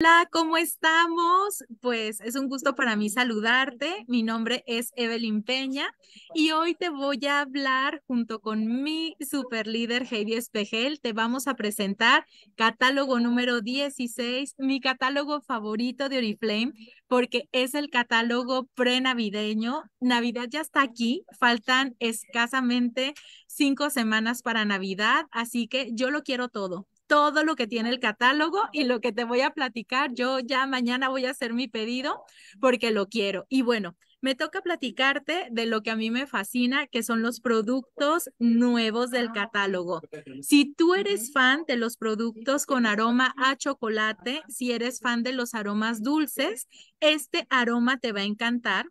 Hola, ¿cómo estamos? Pues es un gusto para mí saludarte. Mi nombre es Evelyn Peña y hoy te voy a hablar junto con mi super líder Heidi Espejel. Te vamos a presentar catálogo número 16, mi catálogo favorito de Oriflame, porque es el catálogo pre-navideño. Navidad ya está aquí, faltan escasamente cinco semanas para Navidad, así que yo lo quiero todo todo lo que tiene el catálogo y lo que te voy a platicar. Yo ya mañana voy a hacer mi pedido porque lo quiero. Y bueno, me toca platicarte de lo que a mí me fascina, que son los productos nuevos del ah. catálogo. Si tú eres fan de los productos con aroma a chocolate, si eres fan de los aromas dulces, este aroma te va a encantar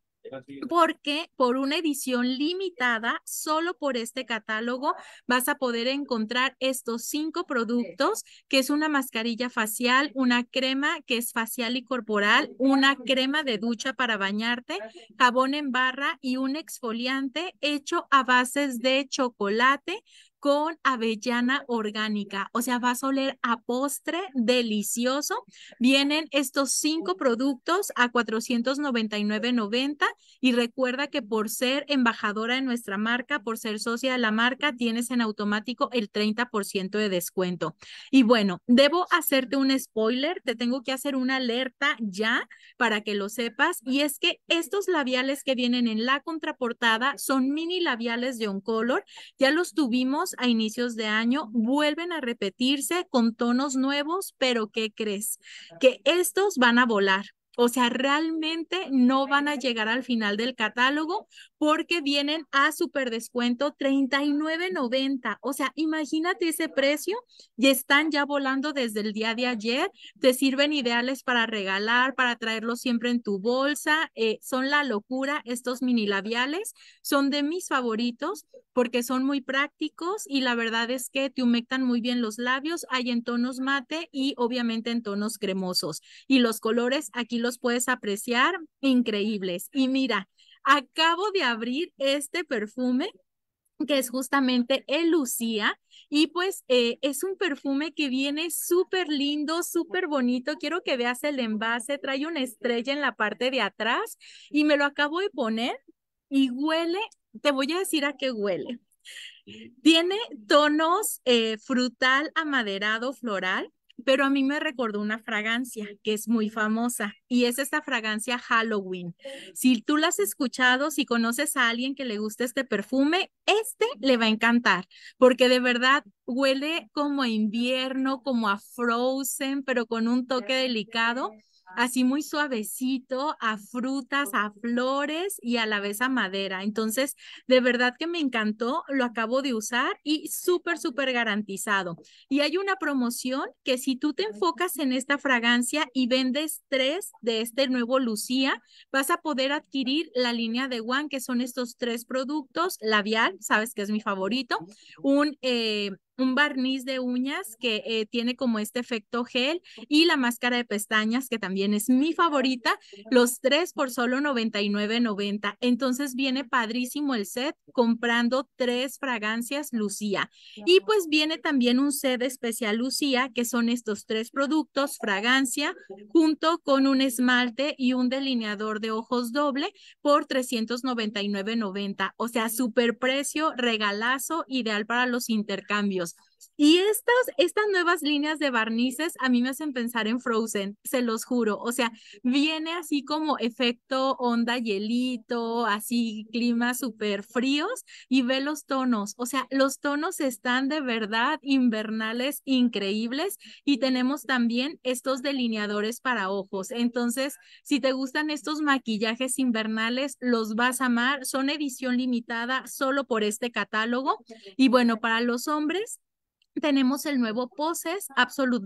porque por una edición limitada, solo por este catálogo, vas a poder encontrar estos cinco productos, que es una mascarilla facial, una crema que es facial y corporal, una crema de ducha para bañarte, jabón en barra y un exfoliante hecho a bases de chocolate, con avellana orgánica. O sea, va a oler a postre delicioso. Vienen estos cinco productos a 499.90 y recuerda que por ser embajadora de nuestra marca, por ser socia de la marca, tienes en automático el 30% de descuento. Y bueno, debo hacerte un spoiler, te tengo que hacer una alerta ya para que lo sepas y es que estos labiales que vienen en la contraportada son mini labiales de color, Ya los tuvimos a inicios de año vuelven a repetirse con tonos nuevos, pero ¿qué crees? Que estos van a volar. O sea, realmente no van a llegar al final del catálogo porque vienen a super descuento 39.90. O sea, imagínate ese precio y están ya volando desde el día de ayer. Te sirven ideales para regalar, para traerlos siempre en tu bolsa. Eh, son la locura estos mini labiales. Son de mis favoritos porque son muy prácticos y la verdad es que te humectan muy bien los labios. Hay en tonos mate y obviamente en tonos cremosos. Y los colores aquí los puedes apreciar increíbles. Y mira, acabo de abrir este perfume que es justamente el Lucía. Y pues eh, es un perfume que viene súper lindo, súper bonito. Quiero que veas el envase. Trae una estrella en la parte de atrás y me lo acabo de poner y huele. Te voy a decir a qué huele. Tiene tonos eh, frutal, amaderado, floral pero a mí me recordó una fragancia que es muy famosa y es esta fragancia Halloween. Si tú la has escuchado, si conoces a alguien que le gusta este perfume, este le va a encantar porque de verdad huele como a invierno, como a frozen, pero con un toque delicado así muy suavecito a frutas, a flores y a la vez a madera. Entonces, de verdad que me encantó, lo acabo de usar y súper, súper garantizado. Y hay una promoción que si tú te enfocas en esta fragancia y vendes tres de este nuevo Lucía, vas a poder adquirir la línea de One, que son estos tres productos, labial, sabes que es mi favorito, un eh, un barniz de uñas que eh, tiene como este efecto gel y la máscara de pestañas que también es mi favorita, los tres por solo 99.90. Entonces viene padrísimo el set comprando tres fragancias Lucía. Y pues viene también un set especial Lucía que son estos tres productos, fragancia junto con un esmalte y un delineador de ojos doble por 399.90, o sea, super precio, regalazo ideal para los intercambios. Y estas, estas nuevas líneas de barnices a mí me hacen pensar en Frozen, se los juro. O sea, viene así como efecto onda hielito, así clima súper fríos y ve los tonos. O sea, los tonos están de verdad invernales increíbles y tenemos también estos delineadores para ojos. Entonces, si te gustan estos maquillajes invernales, los vas a amar. Son edición limitada solo por este catálogo. Y bueno, para los hombres, tenemos el nuevo Poses Absolute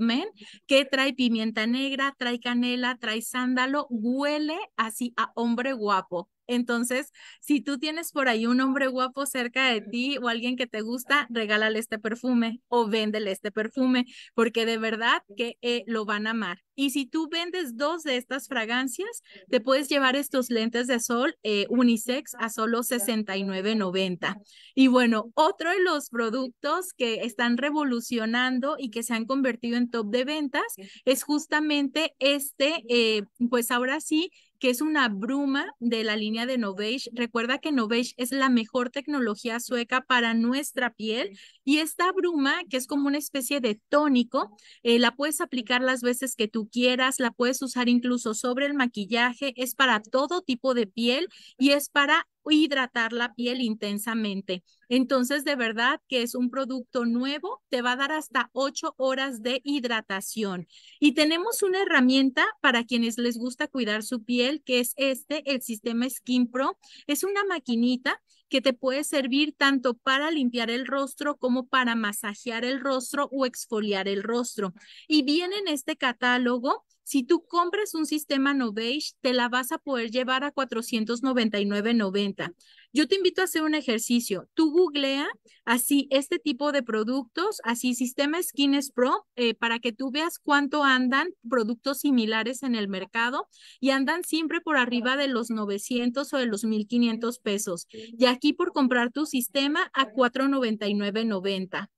que trae pimienta negra, trae canela, trae sándalo, huele así a hombre guapo. Entonces, si tú tienes por ahí un hombre guapo cerca de ti o alguien que te gusta, regálale este perfume o véndele este perfume, porque de verdad que eh, lo van a amar. Y si tú vendes dos de estas fragancias, te puedes llevar estos lentes de sol eh, unisex a solo 69.90. Y bueno, otro de los productos que están revolucionando y que se han convertido en top de ventas es justamente este, eh, pues ahora sí, que es una bruma de la línea de Novage. Recuerda que Novage es la mejor tecnología sueca para nuestra piel y esta bruma, que es como una especie de tónico, eh, la puedes aplicar las veces que tú quieras, la puedes usar incluso sobre el maquillaje, es para todo tipo de piel y es para hidratar la piel intensamente. Entonces, de verdad que es un producto nuevo, te va a dar hasta 8 horas de hidratación. Y tenemos una herramienta para quienes les gusta cuidar su piel, que es este, el sistema Skin Pro. Es una maquinita que te puede servir tanto para limpiar el rostro como para masajear el rostro o exfoliar el rostro. Y viene en este catálogo si tú compras un sistema Novage, te la vas a poder llevar a 499.90. Yo te invito a hacer un ejercicio. Tú googlea así este tipo de productos, así sistema Skins Pro, eh, para que tú veas cuánto andan productos similares en el mercado y andan siempre por arriba de los 900 o de los 1.500 pesos. Y aquí por comprar tu sistema a 499.90.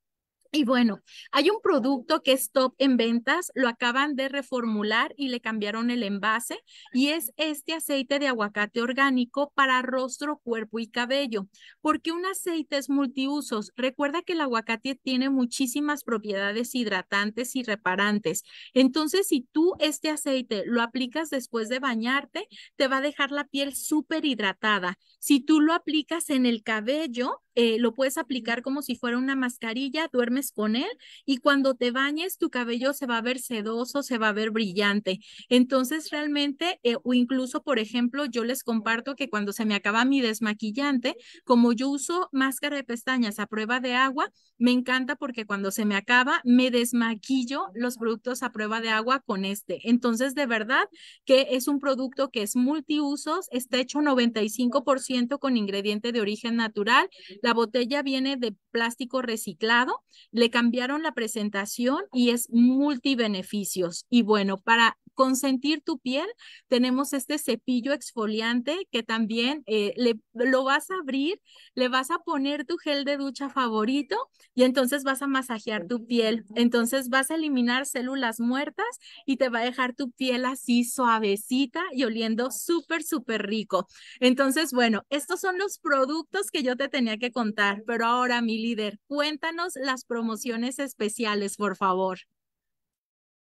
Y bueno, hay un producto que es top en ventas, lo acaban de reformular y le cambiaron el envase y es este aceite de aguacate orgánico para rostro, cuerpo y cabello, porque un aceite es multiusos. Recuerda que el aguacate tiene muchísimas propiedades hidratantes y reparantes. Entonces, si tú este aceite lo aplicas después de bañarte, te va a dejar la piel súper hidratada. Si tú lo aplicas en el cabello, eh, lo puedes aplicar como si fuera una mascarilla, duermes con él y cuando te bañes tu cabello se va a ver sedoso, se va a ver brillante. Entonces realmente, eh, o incluso, por ejemplo, yo les comparto que cuando se me acaba mi desmaquillante, como yo uso máscara de pestañas a prueba de agua, me encanta porque cuando se me acaba, me desmaquillo los productos a prueba de agua con este. Entonces, de verdad que es un producto que es multiusos, está hecho 95% con ingrediente de origen natural, la botella viene de plástico reciclado le cambiaron la presentación y es multibeneficios. Y bueno, para consentir tu piel, tenemos este cepillo exfoliante que también eh, lo vas a abrir, le vas a poner tu gel de ducha favorito y entonces vas a masajear tu piel. Entonces vas a eliminar células muertas y te va a dejar tu piel así suavecita y oliendo súper, súper rico. Entonces, bueno, estos son los productos que yo te tenía que contar, pero ahora mi líder, cuéntanos las promociones especiales, por favor.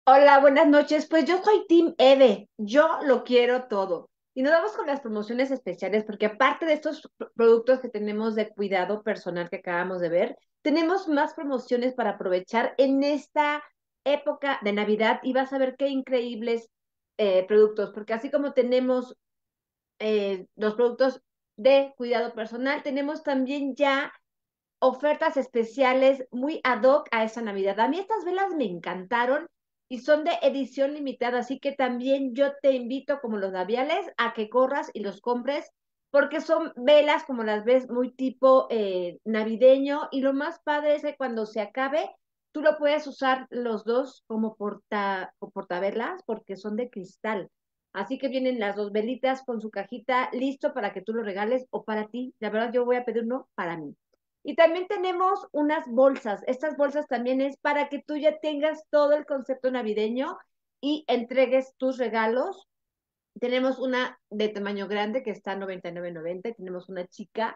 Hola, buenas noches. Pues yo soy Team Eve. Yo lo quiero todo. Y nos vamos con las promociones especiales, porque aparte de estos productos que tenemos de cuidado personal que acabamos de ver, tenemos más promociones para aprovechar en esta época de Navidad y vas a ver qué increíbles eh, productos, porque así como tenemos eh, los productos de cuidado personal, tenemos también ya ofertas especiales muy ad hoc a esta Navidad. A mí estas velas me encantaron y son de edición limitada, así que también yo te invito, como los labiales, a que corras y los compres, porque son velas, como las ves, muy tipo eh, navideño, y lo más padre es que cuando se acabe, tú lo puedes usar los dos como porta, o portavelas, porque son de cristal. Así que vienen las dos velitas con su cajita listo para que tú lo regales o para ti. La verdad, yo voy a pedir uno para mí. Y también tenemos unas bolsas. Estas bolsas también es para que tú ya tengas todo el concepto navideño y entregues tus regalos. Tenemos una de tamaño grande que está a 99.90 tenemos una chica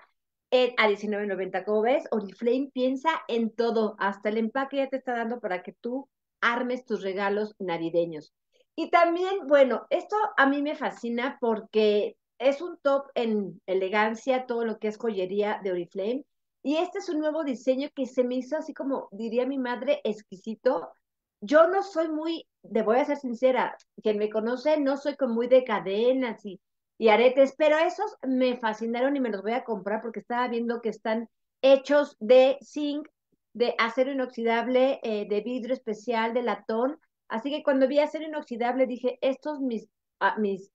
eh, a 19.90. Como ves, Oriflame piensa en todo. Hasta el empaque ya te está dando para que tú armes tus regalos navideños. Y también, bueno, esto a mí me fascina porque es un top en elegancia, todo lo que es joyería de Oriflame y este es un nuevo diseño que se me hizo así como diría mi madre, exquisito. Yo no soy muy, de voy a ser sincera, quien me conoce, no soy como muy de cadenas y, aretes, pero esos me fascinaron y me los voy a comprar porque estaba viendo que están hechos de zinc, de acero inoxidable, eh, de vidrio especial, de latón. Así que cuando vi acero inoxidable dije, estos mis, ah, mis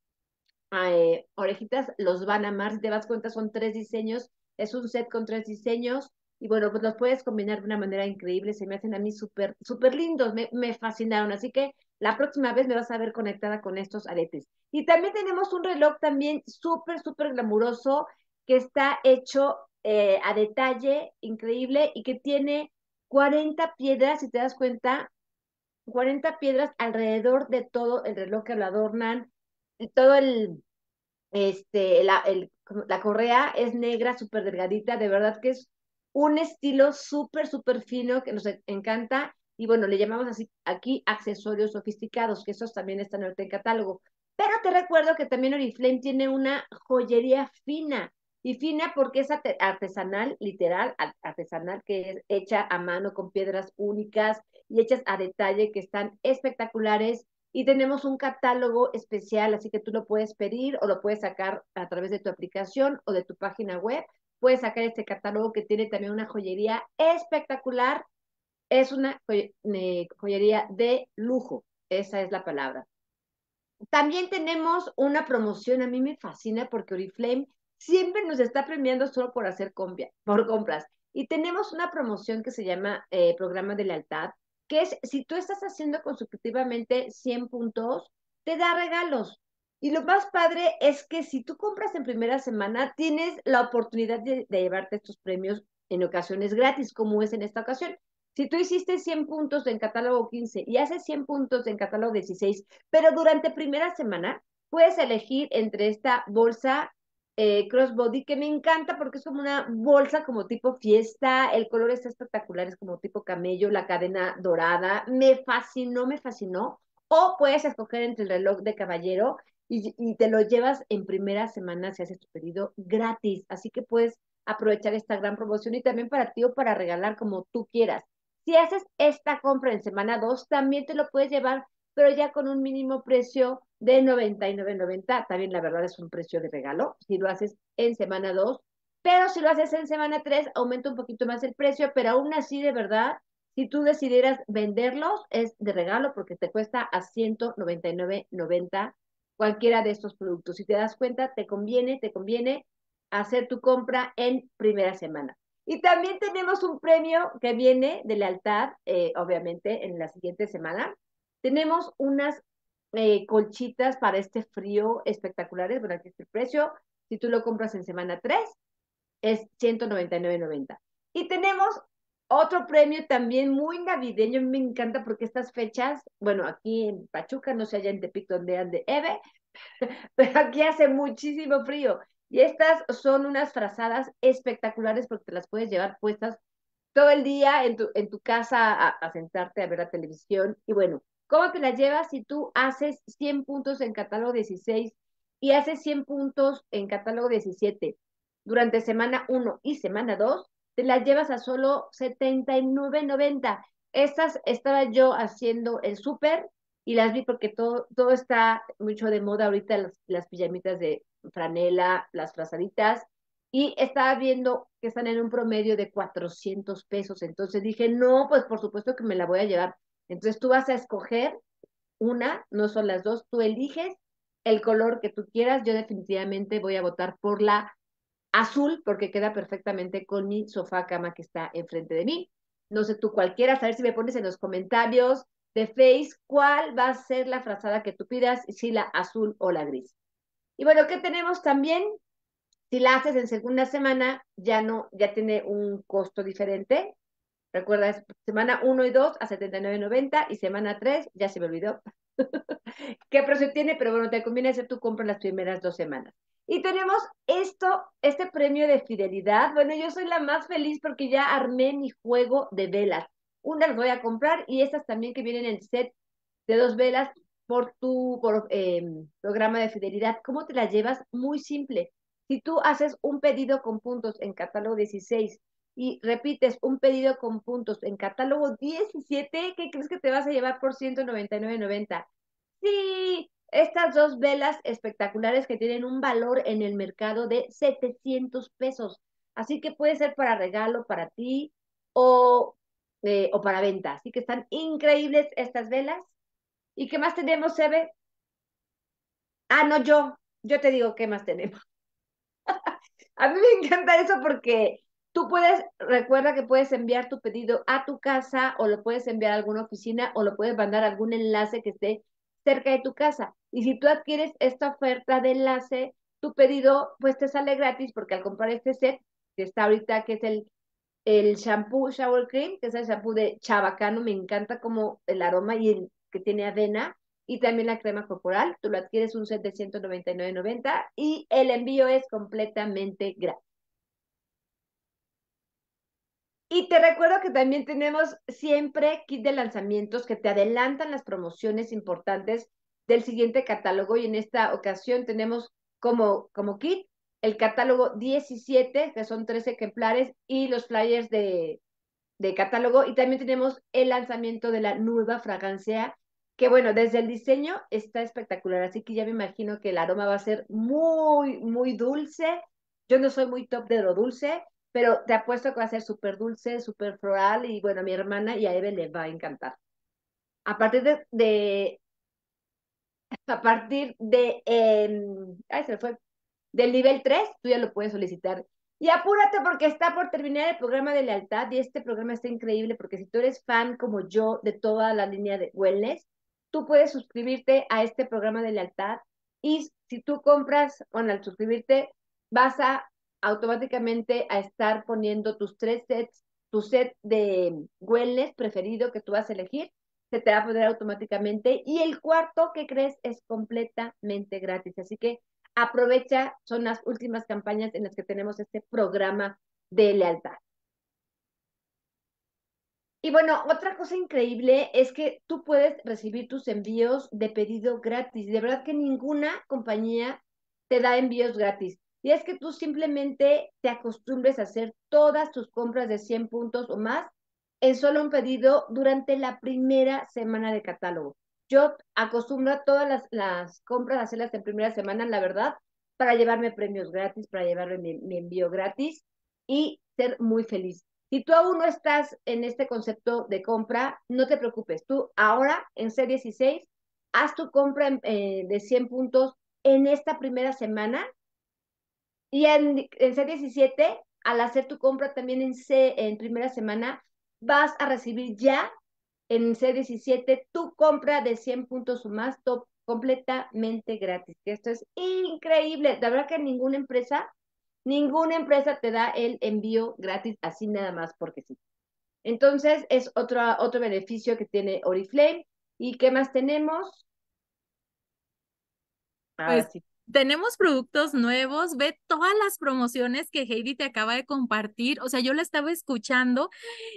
ah, eh, orejitas los van a amar. Si te das cuenta, son tres diseños es un set con tres diseños y bueno, pues los puedes combinar de una manera increíble, se me hacen a mí súper, súper lindos, me, fascinaron, así que la próxima vez me vas a ver conectada con estos aretes. Y también tenemos un reloj también súper, súper glamuroso que está hecho eh, a detalle, increíble, y que tiene 40 piedras, si te das cuenta, 40 piedras alrededor de todo el reloj que lo adornan, todo el, este, la, el, la correa es negra, súper delgadita, de verdad que es un estilo súper, súper fino que nos encanta. Y bueno, le llamamos así aquí accesorios sofisticados, que esos también están en el catálogo. Pero te recuerdo que también Oriflame tiene una joyería fina. Y fina porque es artesanal, literal, artesanal, que es hecha a mano con piedras únicas y hechas a detalle que están espectaculares y tenemos un catálogo especial, así que tú lo puedes pedir o lo puedes sacar a través de tu aplicación o de tu página web. Puedes sacar este catálogo que tiene también una joyería espectacular. Es una eh, joyería de lujo, esa es la palabra. También tenemos una promoción, a mí me fascina porque Oriflame siempre nos está premiando solo por hacer compras, por compras. Y tenemos una promoción que se llama eh, Programa de Lealtad, que es si tú estás haciendo consecutivamente 100 puntos, te da regalos. Y lo más padre es que si tú compras en primera semana, tienes la oportunidad de, llevarte estos premios en ocasiones gratis, como es en esta ocasión. Si tú hiciste 100 puntos en catálogo 15 y haces 100 puntos en catálogo 16, pero durante primera semana, puedes elegir entre esta bolsa eh, crossbody que me encanta porque es como una bolsa como tipo fiesta, el color es espectacular, es como tipo camello, la cadena dorada, me fascinó, me fascinó. O puedes escoger entre el reloj de caballero y, y te lo llevas en primera semana si haces tu pedido gratis. Así que puedes aprovechar esta gran promoción y también para ti o para regalar como tú quieras. Si haces esta compra en semana 2, también te lo puedes llevar, pero ya con un mínimo precio de 99.90. También la verdad es un precio de regalo si lo haces en semana 2, pero si lo haces en semana 3 aumenta un poquito más el precio, pero aún así de verdad, si tú decidieras venderlos es de regalo porque te cuesta a 199.90 cualquiera de estos productos. Si te das cuenta, te conviene, te conviene hacer tu compra en primera semana. Y también tenemos un premio que viene de lealtad, eh, obviamente, en la siguiente semana. Tenemos unas eh, colchitas para este frío espectaculares. Bueno, aquí está el precio. Si tú lo compras en semana 3, es 199.90. Y tenemos otro premio también muy navideño, me encanta porque estas fechas, bueno, aquí en Pachuca, no sé allá en Tepic donde ande Eve, pero aquí hace muchísimo frío. Y estas son unas frazadas espectaculares porque te las puedes llevar puestas todo el día en tu, en tu casa a sentarte a ver la televisión. Y bueno, ¿Cómo te la llevas si tú haces 100 puntos en catálogo 16 y haces 100 puntos en catálogo 17 durante semana 1 y semana 2? Te las llevas a solo 79.90. Estas estaba yo haciendo el súper y las vi porque todo, todo está mucho de moda ahorita, las, las pijamitas de franela, las frazaditas, y estaba viendo que están en un promedio de 400 pesos. Entonces dije, no, pues por supuesto que me la voy a llevar. Entonces tú vas a escoger una, no son las dos, tú eliges el color que tú quieras. Yo definitivamente voy a votar por la azul porque queda perfectamente con mi sofá cama que está enfrente de mí. No sé tú cualquiera, a ver si me pones en los comentarios de Face cuál va a ser la frazada que tú pidas, si la azul o la gris. Y bueno, ¿qué tenemos también? Si la haces en segunda semana, ya no, ya tiene un costo diferente. Recuerda, semana 1 y 2 a 79.90 y semana 3, ya se me olvidó, qué precio tiene, pero bueno, te conviene hacer tu compra en las primeras dos semanas. Y tenemos esto, este premio de fidelidad. Bueno, yo soy la más feliz porque ya armé mi juego de velas. Una Unas voy a comprar y estas también que vienen en set de dos velas por tu por, em, programa de fidelidad. ¿Cómo te las llevas? Muy simple. Si tú haces un pedido con puntos en catálogo 16 y repites un pedido con puntos en catálogo 17, ¿qué crees que te vas a llevar por 199.90? Sí, estas dos velas espectaculares que tienen un valor en el mercado de 700 pesos. Así que puede ser para regalo para ti o, eh, o para venta. Así que están increíbles estas velas. ¿Y qué más tenemos, Sebe? Ah, no, yo. Yo te digo qué más tenemos. a mí me encanta eso porque Tú puedes, recuerda que puedes enviar tu pedido a tu casa o lo puedes enviar a alguna oficina o lo puedes mandar a algún enlace que esté cerca de tu casa. Y si tú adquieres esta oferta de enlace, tu pedido pues te sale gratis porque al comprar este set que está ahorita, que es el, el shampoo shower cream, que es el shampoo de chabacano, me encanta como el aroma y el que tiene avena, y también la crema corporal, tú lo adquieres un set de 199.90 y el envío es completamente gratis. Y te recuerdo que también tenemos siempre kit de lanzamientos que te adelantan las promociones importantes del siguiente catálogo y en esta ocasión tenemos como, como kit el catálogo 17, que son tres ejemplares, y los flyers de, de catálogo. Y también tenemos el lanzamiento de la nueva fragancia, que bueno, desde el diseño está espectacular, así que ya me imagino que el aroma va a ser muy, muy dulce. Yo no soy muy top de lo dulce, pero te apuesto que va a ser súper dulce, súper floral y bueno, a mi hermana y a Eve les va a encantar. A partir de, a partir de, em, ay, se fue, del nivel 3, tú ya lo puedes solicitar. Y apúrate porque está por terminar el programa de lealtad y este programa está increíble porque si tú eres fan como yo de toda la línea de wellness, tú puedes suscribirte a este programa de lealtad y si tú compras, bueno, al suscribirte vas a automáticamente a estar poniendo tus tres sets, tu set de wellness preferido que tú vas a elegir, se te va a poner automáticamente. Y el cuarto que crees es completamente gratis. Así que aprovecha, son las últimas campañas en las que tenemos este programa de lealtad. Y bueno, otra cosa increíble es que tú puedes recibir tus envíos de pedido gratis. De verdad que ninguna compañía te da envíos gratis y es que tú simplemente te acostumbres a hacer todas tus compras de 100 puntos o más en solo un pedido durante la primera semana de catálogo. Yo acostumbro a todas las, las compras a hacerlas en primera semana, la verdad, para llevarme premios gratis, para llevarme mi, envío gratis y ser muy feliz. Si tú aún no estás en este concepto de compra, no te preocupes. Tú ahora, en C16, haz tu compra eh, de 100 puntos en esta primera semana y en, en C17, al hacer tu compra también en, C, en primera semana, vas a recibir ya en C17 tu compra de 100 puntos o más top, completamente gratis. Esto es increíble. La verdad que ninguna empresa, ninguna empresa te da el envío gratis así nada más porque sí. Entonces es otro, otro beneficio que tiene Oriflame. ¿Y qué más tenemos? Ah, pues, sí tenemos productos nuevos, ve todas las promociones que Heidi te acaba de compartir. O sea, yo la estaba escuchando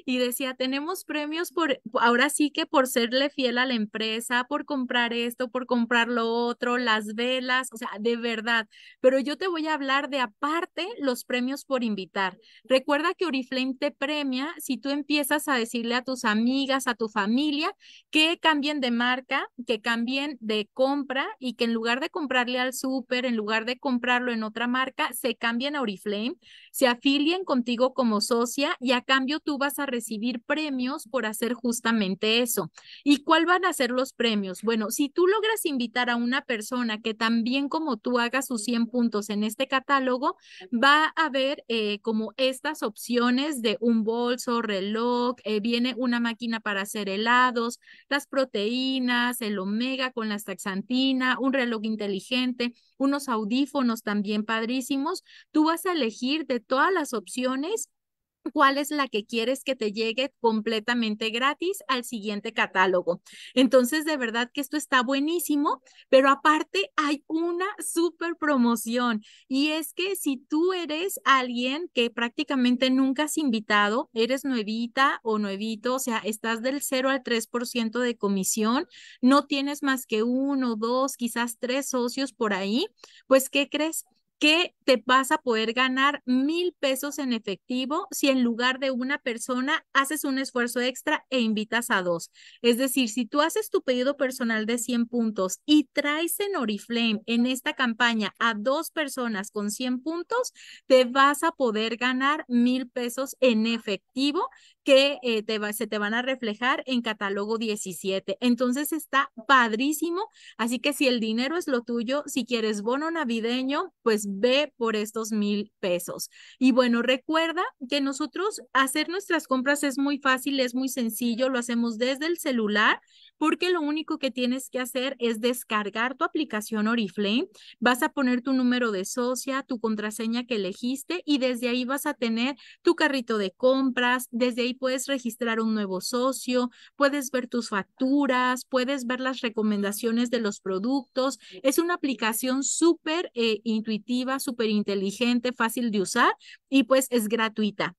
y decía, tenemos premios por, ahora sí que por serle fiel a la empresa, por comprar esto, por comprar lo otro, las velas, o sea, de verdad. Pero yo te voy a hablar de aparte los premios por invitar. Recuerda que Oriflame te premia si tú empiezas a decirle a tus amigas, a tu familia, que cambien de marca, que cambien de compra y que en lugar de comprarle al sub en lugar de comprarlo en otra marca, se cambian a Oriflame, se afilien contigo como socia y a cambio tú vas a recibir premios por hacer justamente eso. ¿Y cuál van a ser los premios? Bueno, si tú logras invitar a una persona que también como tú haga sus 100 puntos en este catálogo, va a haber eh, como estas opciones de un bolso, reloj, eh, viene una máquina para hacer helados, las proteínas, el omega con la taxantina, un reloj inteligente unos audífonos también padrísimos. Tú vas a elegir de todas las opciones cuál es la que quieres que te llegue completamente gratis al siguiente catálogo. Entonces, de verdad que esto está buenísimo, pero aparte hay una super promoción y es que si tú eres alguien que prácticamente nunca has invitado, eres nuevita o nuevito, o sea, estás del 0 al 3% de comisión, no tienes más que uno, dos, quizás tres socios por ahí, pues ¿qué crees? que te vas a poder ganar mil pesos en efectivo si en lugar de una persona haces un esfuerzo extra e invitas a dos. Es decir, si tú haces tu pedido personal de 100 puntos y traes en Oriflame en esta campaña a dos personas con 100 puntos, te vas a poder ganar mil pesos en efectivo que eh, te va, se te van a reflejar en catálogo 17. Entonces está padrísimo. Así que si el dinero es lo tuyo, si quieres bono navideño, pues ve por estos mil pesos. Y bueno, recuerda que nosotros hacer nuestras compras es muy fácil, es muy sencillo, lo hacemos desde el celular porque lo único que tienes que hacer es descargar tu aplicación Oriflame, vas a poner tu número de socia, tu contraseña que elegiste y desde ahí vas a tener tu carrito de compras, desde ahí puedes registrar un nuevo socio, puedes ver tus facturas, puedes ver las recomendaciones de los productos. Es una aplicación súper eh, intuitiva, súper inteligente, fácil de usar y pues es gratuita.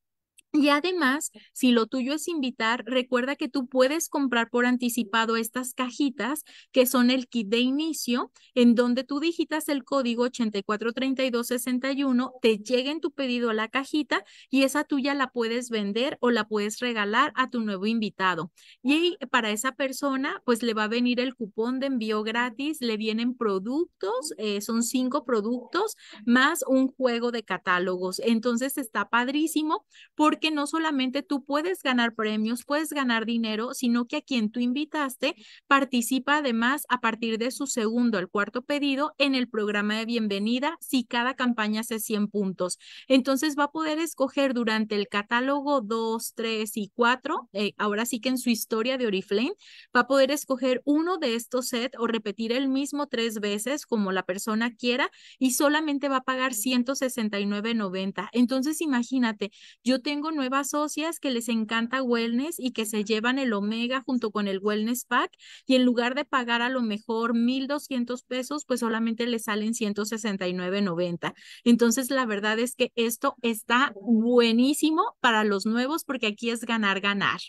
Y además, si lo tuyo es invitar, recuerda que tú puedes comprar por anticipado estas cajitas que son el kit de inicio, en donde tú digitas el código 843261, te llega en tu pedido la cajita y esa tuya la puedes vender o la puedes regalar a tu nuevo invitado. Y para esa persona, pues le va a venir el cupón de envío gratis, le vienen productos, eh, son cinco productos, más un juego de catálogos. Entonces está padrísimo porque no solamente tú puedes ganar premios, puedes ganar dinero, sino que a quien tú invitaste participa además a partir de su segundo al cuarto pedido en el programa de bienvenida si cada campaña hace 100 puntos. Entonces va a poder escoger durante el catálogo 2, 3 y 4, eh, ahora sí que en su historia de Oriflame, va a poder escoger uno de estos set o repetir el mismo tres veces como la persona quiera y solamente va a pagar 169.90. Entonces imagínate, yo tengo nuevas socias que les encanta wellness y que se llevan el omega junto con el wellness pack y en lugar de pagar a lo mejor 1.200 pesos, pues solamente les salen 169.90. Entonces, la verdad es que esto está buenísimo para los nuevos porque aquí es ganar, ganar.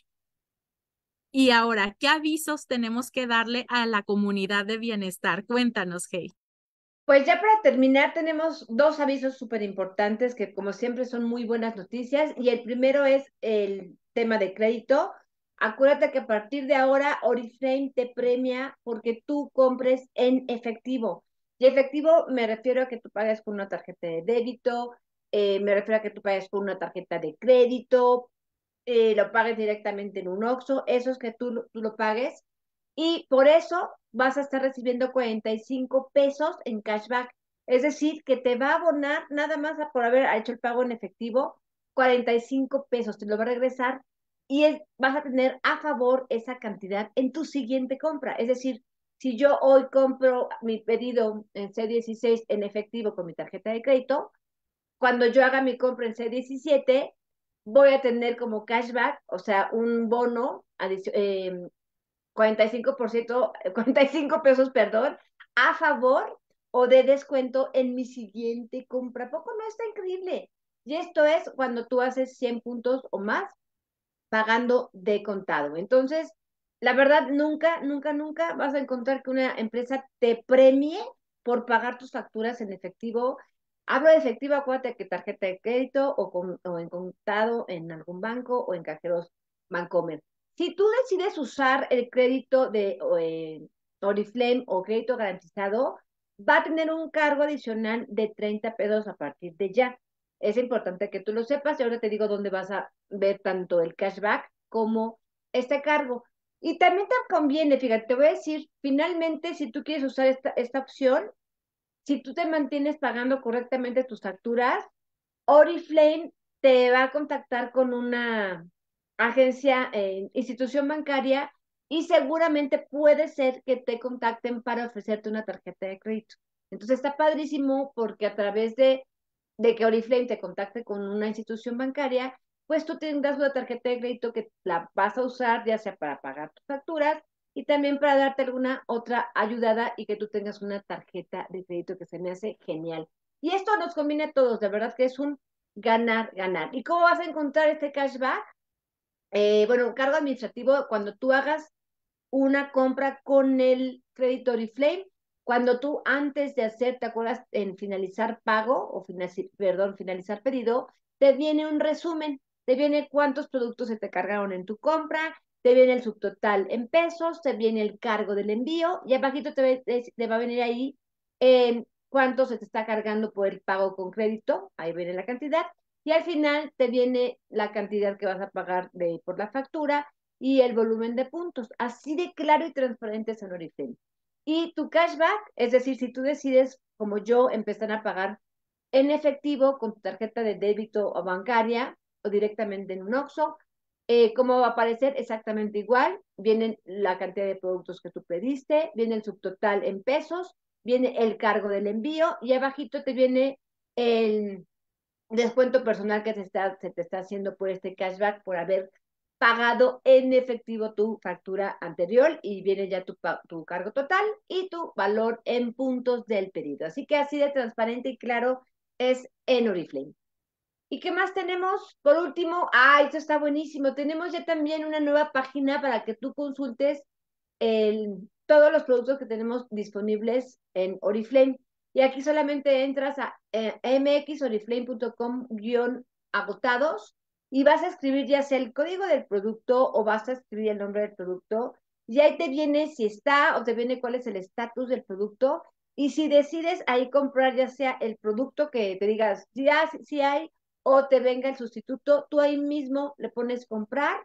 Y ahora, ¿qué avisos tenemos que darle a la comunidad de bienestar? Cuéntanos, Hey. Pues ya para terminar, tenemos dos avisos súper importantes que como siempre son muy buenas noticias y el primero es el tema de crédito. Acuérdate que a partir de ahora Oriflame te premia porque tú compres en efectivo. Y efectivo me refiero a que tú pagues con una tarjeta de débito, eh, me refiero a que tú pagues con una tarjeta de crédito, eh, lo pagues directamente en un OXO, eso es que tú lo pagues y por eso vas a estar recibiendo 45 pesos en cashback. Es decir, que te va a abonar nada más por haber hecho el pago en efectivo, 45 pesos, te lo va a regresar y vas a tener a favor esa cantidad en tu siguiente compra. Es decir, si yo hoy compro mi pedido en C16 en efectivo con mi tarjeta de crédito, cuando yo haga mi compra en C17, voy a tener como cashback, o sea, un bono adicional, em, 45%, 45 eh, pesos, perdón, a favor o de descuento en mi siguiente compra. poco no está increíble? Y esto es cuando tú haces 100 puntos o más pagando de contado. Entonces, la verdad, nunca, nunca, nunca vas a encontrar que una empresa te premie por pagar tus facturas en efectivo. Hablo de efectivo, acuérdate que tarjeta de crédito o, en contado en algún banco o en cajeros Bancomer. Si tú decides usar el crédito de eh, Oriflame o crédito garantizado, va a tener un cargo adicional de 30 pesos a partir de ya. Es importante que tú lo sepas y ahora te digo dónde vas a ver tanto el cashback como este cargo. Y también te conviene, fíjate, te voy a decir, finalmente, si tú quieres usar esta, esta opción, si tú te mantienes pagando correctamente tus facturas, Oriflame te va a contactar con una agencia, eh, institución bancaria y seguramente puede ser que te contacten para ofrecerte una tarjeta de crédito. Entonces está padrísimo porque a través de, de que Oriflame te contacte con una institución bancaria, pues tú tendrás una tarjeta de crédito que la vas a usar ya sea para pagar tus facturas y también para darte alguna otra ayudada y que tú tengas una tarjeta de crédito que se me hace genial. Y esto nos combina a todos, de verdad que es un ganar, ganar. ¿Y cómo vas a encontrar este cashback? Eh, bueno, cargo administrativo, cuando tú hagas una compra con el crédito Flame, cuando tú antes de hacer, ¿te acuerdas? En finalizar pago o finalizar, perdón, finalizar pedido, te viene un resumen, te viene cuántos productos se te cargaron en tu compra, te viene el subtotal en pesos, te viene el cargo del envío y abajito te, va a venir ahí eh, cuánto se te está cargando por el pago con crédito, ahí viene la cantidad, y al final te viene la cantidad que vas a pagar de, por la factura y el volumen de puntos. Así de claro y transparente es origen Y tu cashback, es decir, si tú decides, como yo, empezar a pagar en efectivo con tu tarjeta de débito o bancaria o directamente en un OXO, eh, ¿cómo va a aparecer? Exactamente igual. Viene la cantidad de productos que tú pediste, viene el subtotal en pesos, viene el cargo del envío y abajito te viene el, descuento personal que se, está, te está haciendo por este cashback, por haber pagado en efectivo tu factura anterior y viene ya tu, cargo total y tu valor en puntos del pedido. Así que así de transparente y claro es en Oriflame. ¿Y qué más tenemos? Por último, ah, esto está buenísimo. Tenemos ya también una nueva página para que tú consultes el, todos los productos que tenemos disponibles en Oriflame. Y aquí solamente entras a mxoliflamecom eh, mxoriflame.com-agotados y vas a escribir ya sea el código del producto o vas a escribir el nombre del producto. Y ahí te viene si está o te viene cuál es el estatus del producto. Y si decides ahí comprar ya sea el producto que te digas si ah, hay o te venga el sustituto, tú ahí mismo le pones comprar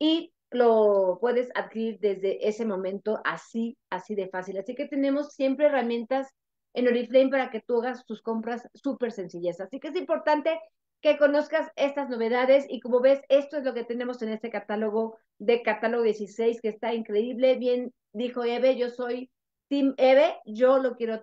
y lo puedes adquirir desde ese momento así, así de fácil. Así que tenemos siempre herramientas en Oriflame para que tú hagas tus compras súper sencillas. Así que es importante que conozcas estas novedades y como ves, esto es lo que tenemos en este catálogo de catálogo 16 que está increíble. Bien dijo Eve, yo soy Team Eve, yo lo quiero todo.